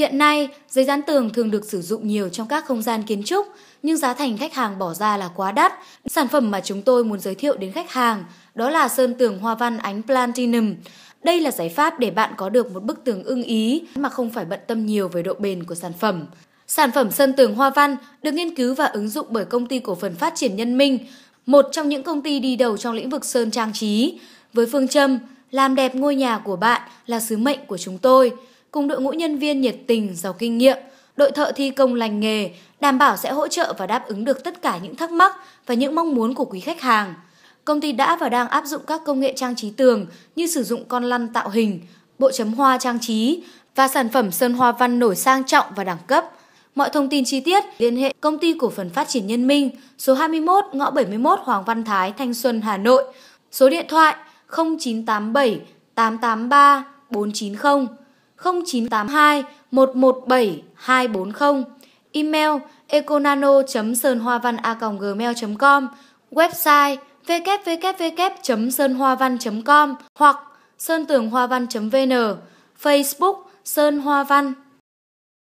Hiện nay, giấy dán tường thường được sử dụng nhiều trong các không gian kiến trúc, nhưng giá thành khách hàng bỏ ra là quá đắt. Sản phẩm mà chúng tôi muốn giới thiệu đến khách hàng đó là sơn tường hoa văn ánh Platinum. Đây là giải pháp để bạn có được một bức tường ưng ý mà không phải bận tâm nhiều về độ bền của sản phẩm. Sản phẩm sơn tường hoa văn được nghiên cứu và ứng dụng bởi công ty cổ phần phát triển Nhân Minh, một trong những công ty đi đầu trong lĩnh vực sơn trang trí. Với phương châm, làm đẹp ngôi nhà của bạn là sứ mệnh của chúng tôi cùng đội ngũ nhân viên nhiệt tình, giàu kinh nghiệm, đội thợ thi công lành nghề, đảm bảo sẽ hỗ trợ và đáp ứng được tất cả những thắc mắc và những mong muốn của quý khách hàng. Công ty đã và đang áp dụng các công nghệ trang trí tường như sử dụng con lăn tạo hình, bộ chấm hoa trang trí và sản phẩm sơn hoa văn nổi sang trọng và đẳng cấp. Mọi thông tin chi tiết liên hệ công ty cổ phần phát triển nhân minh số 21 ngõ 71 Hoàng Văn Thái, Thanh Xuân, Hà Nội. Số điện thoại 0987 883 490 0982 117 240, email econano.sờnhoavan.gmail.com, website www.sănhoavan.com hoặc sơn tường hoa văn.vn, Facebook Sơn Hoa Văn.